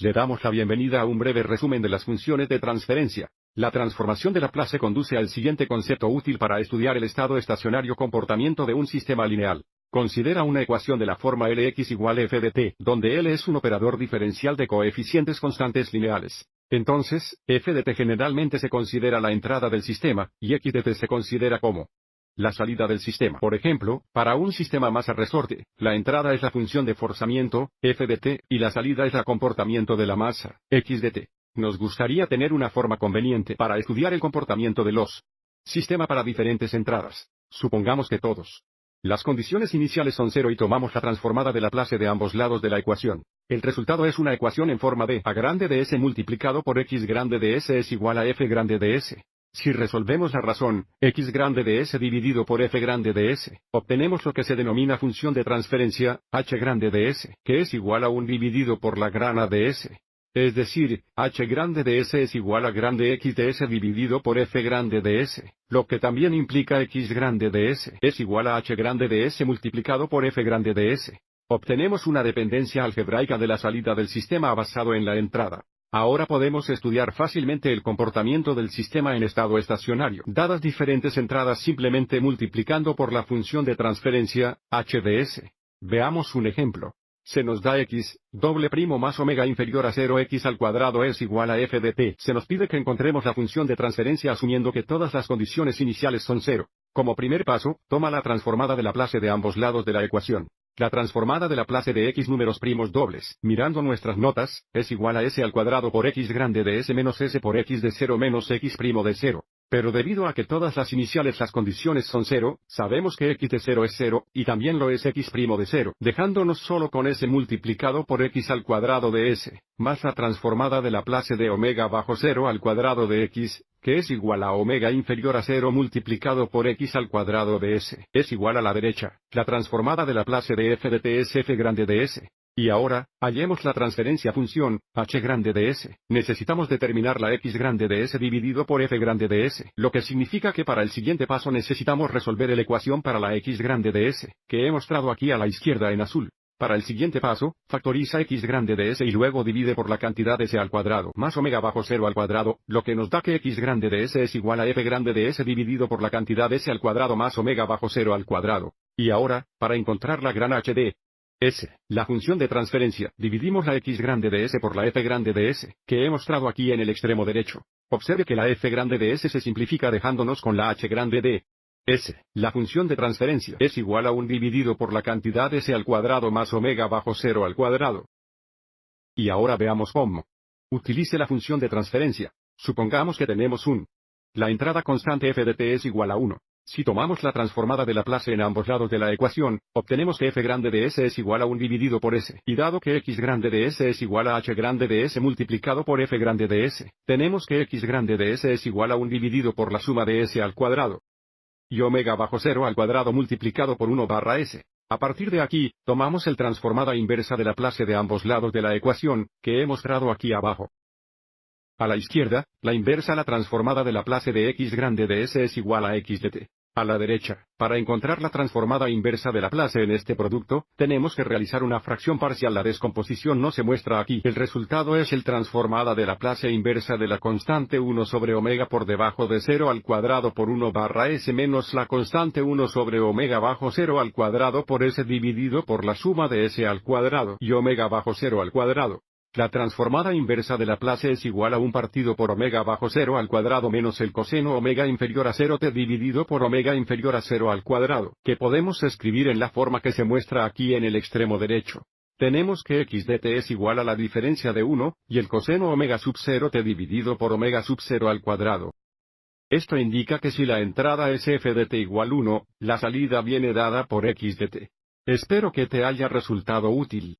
Le damos la bienvenida a un breve resumen de las funciones de transferencia. La transformación de Laplace conduce al siguiente concepto útil para estudiar el estado estacionario comportamiento de un sistema lineal. Considera una ecuación de la forma Lx igual f donde L es un operador diferencial de coeficientes constantes lineales. Entonces, f de generalmente se considera la entrada del sistema, y x de se considera como la salida del sistema. Por ejemplo, para un sistema masa resorte, la entrada es la función de forzamiento, f de t, y la salida es el comportamiento de la masa, x Nos gustaría tener una forma conveniente para estudiar el comportamiento de los sistemas para diferentes entradas. Supongamos que todos. Las condiciones iniciales son cero y tomamos la transformada de la clase de ambos lados de la ecuación. El resultado es una ecuación en forma de a grande de s multiplicado por x grande de s es igual a f grande de s. Si resolvemos la razón, x grande de s dividido por f grande de s, obtenemos lo que se denomina función de transferencia, h grande de s, que es igual a 1 dividido por la grana de s. Es decir, h grande de s es igual a grande x de s dividido por f grande de s, lo que también implica x grande de s es igual a h grande de s multiplicado por f grande de s. Obtenemos una dependencia algebraica de la salida del sistema basado en la entrada. Ahora podemos estudiar fácilmente el comportamiento del sistema en estado estacionario, dadas diferentes entradas simplemente multiplicando por la función de transferencia, HDS. Veamos un ejemplo. Se nos da x, doble primo más omega inferior a 0x al cuadrado es igual a f de Se nos pide que encontremos la función de transferencia asumiendo que todas las condiciones iniciales son cero. Como primer paso, toma la transformada de la Laplace de ambos lados de la ecuación. La transformada de la clase de x números primos dobles, mirando nuestras notas, es igual a s al cuadrado por x grande de s menos s por x de 0 menos x primo de 0. Pero debido a que todas las iniciales las condiciones son cero, sabemos que x de 0 es 0, y también lo es x' de cero. dejándonos solo con s multiplicado por x al cuadrado de s, más la transformada de la place de omega bajo 0 al cuadrado de x, que es igual a omega inferior a 0 multiplicado por x al cuadrado de s, es igual a la derecha, la transformada de la clase de f de t es f grande de s, y ahora, hallemos la transferencia función, h grande de s. Necesitamos determinar la x grande de s dividido por f grande de s, lo que significa que para el siguiente paso necesitamos resolver la ecuación para la x grande de s, que he mostrado aquí a la izquierda en azul. Para el siguiente paso, factoriza x grande de s y luego divide por la cantidad s al cuadrado más omega bajo cero al cuadrado, lo que nos da que x grande de s es igual a f grande de s dividido por la cantidad s al cuadrado más omega bajo cero al cuadrado. Y ahora, para encontrar la gran h de S. La función de transferencia, dividimos la x grande de S por la f grande de S, que he mostrado aquí en el extremo derecho. Observe que la f grande de S se simplifica dejándonos con la h grande de S. La función de transferencia es igual a 1 dividido por la cantidad S al cuadrado más omega bajo 0 al cuadrado. Y ahora veamos cómo. Utilice la función de transferencia. Supongamos que tenemos un. La entrada constante f de t es igual a 1. Si tomamos la transformada de la Laplace en ambos lados de la ecuación, obtenemos que f grande de s es igual a 1 dividido por s, y dado que x grande de s es igual a h grande de s multiplicado por f grande de s, tenemos que x grande de s es igual a 1 dividido por la suma de s al cuadrado y omega bajo 0 al cuadrado multiplicado por 1 barra s. A partir de aquí, tomamos el transformada inversa de la Laplace de ambos lados de la ecuación, que he mostrado aquí abajo. A la izquierda, la inversa la transformada de la Laplace de x grande de s es igual a x de t. A la derecha, para encontrar la transformada inversa de la Laplace en este producto, tenemos que realizar una fracción parcial. La descomposición no se muestra aquí. El resultado es el transformada de la Laplace inversa de la constante 1 sobre omega por debajo de 0 al cuadrado por 1 barra s menos la constante 1 sobre omega bajo 0 al cuadrado por s dividido por la suma de s al cuadrado y omega bajo 0 al cuadrado. La transformada inversa de la place es igual a un partido por omega bajo 0 al cuadrado menos el coseno omega inferior a 0 t dividido por omega inferior a 0 al cuadrado, que podemos escribir en la forma que se muestra aquí en el extremo derecho. Tenemos que x dt es igual a la diferencia de 1, y el coseno omega sub 0 t dividido por omega sub 0 al cuadrado. Esto indica que si la entrada es f de t igual 1, la salida viene dada por x dt. Espero que te haya resultado útil.